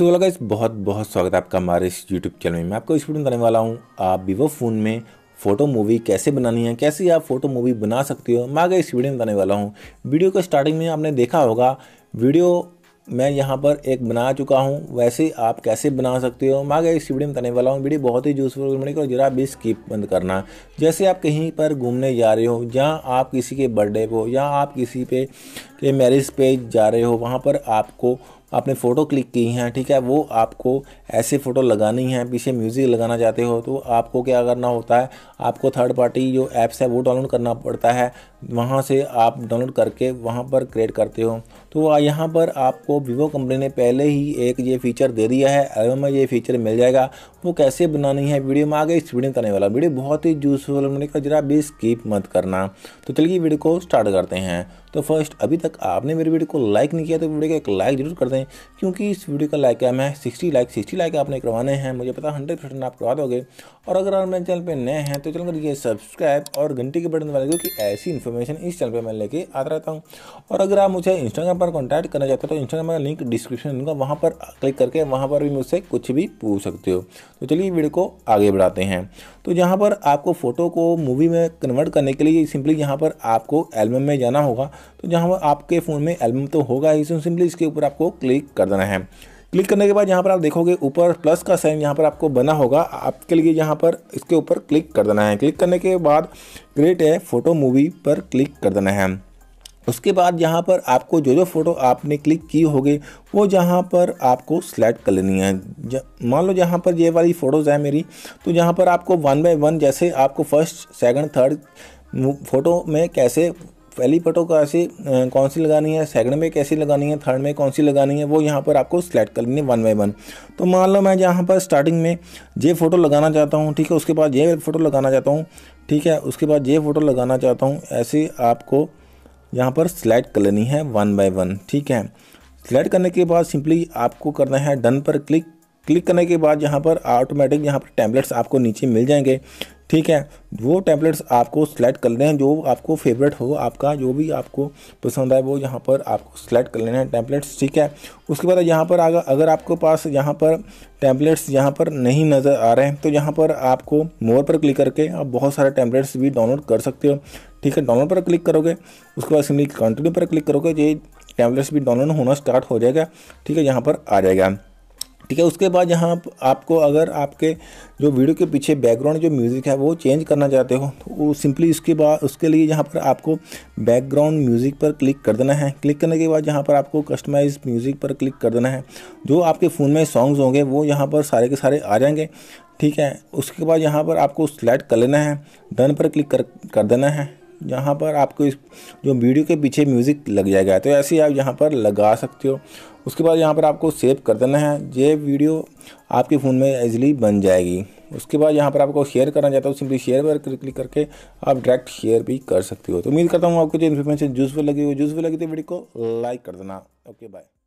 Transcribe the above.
सो वाला गाइस बहुत बहुत स्वागत है आपका हमारे इस यूट्यूब चैनल में मैं आपको इस वीडियो में बताने वाला हूँ आप विवो फ़ोन में फ़ोटो मूवी कैसे बनानी है कैसे आप फोटो मूवी बना सकते हो मैं आगे इस वीडियो में बताने वाला हूँ वीडियो के स्टार्टिंग में आपने देखा होगा वीडियो मैं यहाँ पर एक बना चुका हूँ वैसे आप कैसे बना सकते हो मैं आगे इस वीडियो में बताने वाला हूँ वीडियो बहुत ही यूज़फुल बनी और जरा भी स्किप बंद करना जैसे आप कहीं पर घूमने जा रहे हो जहाँ आप किसी के बर्थडे पर हो या आप किसी पे के मैरिज पे जा रहे हो वहाँ पर आपको आपने फ़ोटो क्लिक की हैं ठीक है वो आपको ऐसे फ़ोटो लगानी है पीछे म्यूज़िक लगाना चाहते हो तो आपको क्या करना होता है आपको थर्ड पार्टी जो ऐप्स है वो डाउनलोड करना पड़ता है वहाँ से आप डाउनलोड करके वहाँ पर क्रिएट करते हो तो यहाँ पर आपको वीवो कंपनी ने पहले ही एक ये फीचर दे दिया है एल्बम में ये फीचर मिल जाएगा वो कैसे बनानी है वीडियो में आगे इस वीडियो करने वाला वीडियो बहुत ही यूज़फुल मैंने कहा जरा भी स्कीप मत करना तो चलिए वीडियो को स्टार्ट करते हैं तो फर्स्ट अभी तक आपने मेरी वीडियो को लाइक नहीं किया तो वीडियो को एक लाइक जरूर कर दें दें क्योंकि इस वीडियो का लाइक है मैं सिक्सटी लाइक सिक्सटी लाइक आपने करवाने हैं मुझे पता हंड्रेड परसेंट आप करवा दोगे और अगर आप मेरे चैनल पर नए हैं तो चैनल कर दीजिए सब्सक्राइब और घंटी के बटन दबा क्योंकि ऐसी इन्फॉर्मेशन इस चैनल पर मैं लेके आता रहता हूँ और अगर आप मुझे इंस्टाग्राम पर कॉन्टैक्ट करना चाहते हो तो इंस्टाग्राम का लिंक डिस्क्रिप्शन दूंगा वहाँ पर क्लिक करके वहाँ पर भी मुझसे कुछ भी पूछ सकते हो तो चलिए वीडियो को आगे बढ़ाते हैं तो यहाँ पर आपको फ़ोटो को मूवी में कन्वर्ट करने के लिए सिंपली यहाँ पर आपको एल्बम में जाना होगा तो जहाँ पर आपके फ़ोन में एल्बम तो होगा ही सिंपली तो इसके ऊपर आपको क्लिक क्लिक कर देना है क्लिक करने के बाद यहाँ पर आप देखोगे ऊपर प्लस का साइन यहाँ पर आपको बना होगा आपके लिए यहाँ पर इसके ऊपर क्लिक कर देना है क्लिक करने के बाद क्रिएट है फ़ोटो मूवी पर क्लिक कर देना है उसके बाद यहाँ पर आपको जो जो फ़ोटो आपने क्लिक की होगी वो जहाँ पर आपको सेलेक्ट कर लेनी है मान लो जहाँ पर ये वाली फ़ोटोज़ है मेरी तो जहाँ पर आपको वन बाय वन जैसे आपको फर्स्ट सेकंड थर्ड फ़ोटो में कैसे पहली पटो का ऐसे कौन सी लगानी है सेकंड में कैसी लगानी है थर्ड में कौन सी लगानी है वो यहाँ पर आपको सिलेक्ट लेनी है वन बाई वन तो मान लो मैं यहाँ पर स्टार्टिंग में ये फ़ोटो लगाना चाहता हूँ ठीक है उसके बाद ये फ़ोटो लगाना चाहता हूँ ठीक है उसके बाद ये फ़ोटो लगाना चाहता हूँ ऐसे आपको यहाँ पर सिलेक्ट कर लेनी है वन बाई वन ठीक है सिलेक्ट करने के बाद सिंपली आपको करना है डन पर क्लिक क्लिक करने के बाद यहाँ पर ऑटोमेटिक यहाँ पर टैबलेट्स आपको नीचे मिल जाएंगे ठीक है वो टैबलेट्स आपको सेलेक्ट कर लेना है जो आपको फेवरेट हो आपका जो भी आपको पसंद आए वो यहाँ पर आपको सेलेक्ट कर लेना है टैबलेट्स ठीक है उसके बाद यहाँ पर आगे अगर आपके पास यहाँ पर टैबलेट्स यहाँ पर नहीं नज़र आ रहे हैं तो यहाँ पर आपको मोर पर क्लिक करके आप बहुत सारे टैबलेट्स भी डाउनलोड कर सकते हो ठीक है डाउनलोड पर क्लिक करोगे उसके बाद सिमली कंटिन्यू पर क्लिक करोगे ये टैबलेट्स भी डाउनलोड होना स्टार्ट हो जाएगा ठीक है यहाँ पर आ जाएगा ठीक है उसके बाद यहाँ आप, आपको अगर आपके जो वीडियो के पीछे बैकग्राउंड जो म्यूज़िक है वो चेंज करना चाहते हो तो वो सिंपली उसके बाद उसके लिए यहाँ पर आपको बैकग्राउंड म्यूज़िक पर क्लिक कर देना है क्लिक करने के बाद यहाँ पर आपको कस्टमाइज म्यूज़िक पर क्लिक कर देना है जो आपके फ़ोन में सॉन्ग्स होंगे वो यहाँ पर सारे के सारे आ जाएंगे ठीक है उसके बाद यहाँ पर आपको सेलेक्ट कर लेना है डन पर क्लिक कर कर देना है यहाँ पर आपको इस जो वीडियो के पीछे म्यूज़िक लग जाएगा तो ऐसे ही आप यहाँ पर लगा सकते हो उसके बाद यहाँ पर आपको सेव कर देना है ये वीडियो आपके फ़ोन में ईजिली बन जाएगी उसके बाद यहाँ पर आपको शेयर करना चाहता हूँ सिंपली शेयर पर क्लिक करके आप डायरेक्ट शेयर भी कर सकते हो तो उम्मीद करता हूँ आपको जो इन्फॉर्मेशन पर लगी हुई यूज़फुल लगी थी तो वीडियो को लाइक कर देना ओके बाय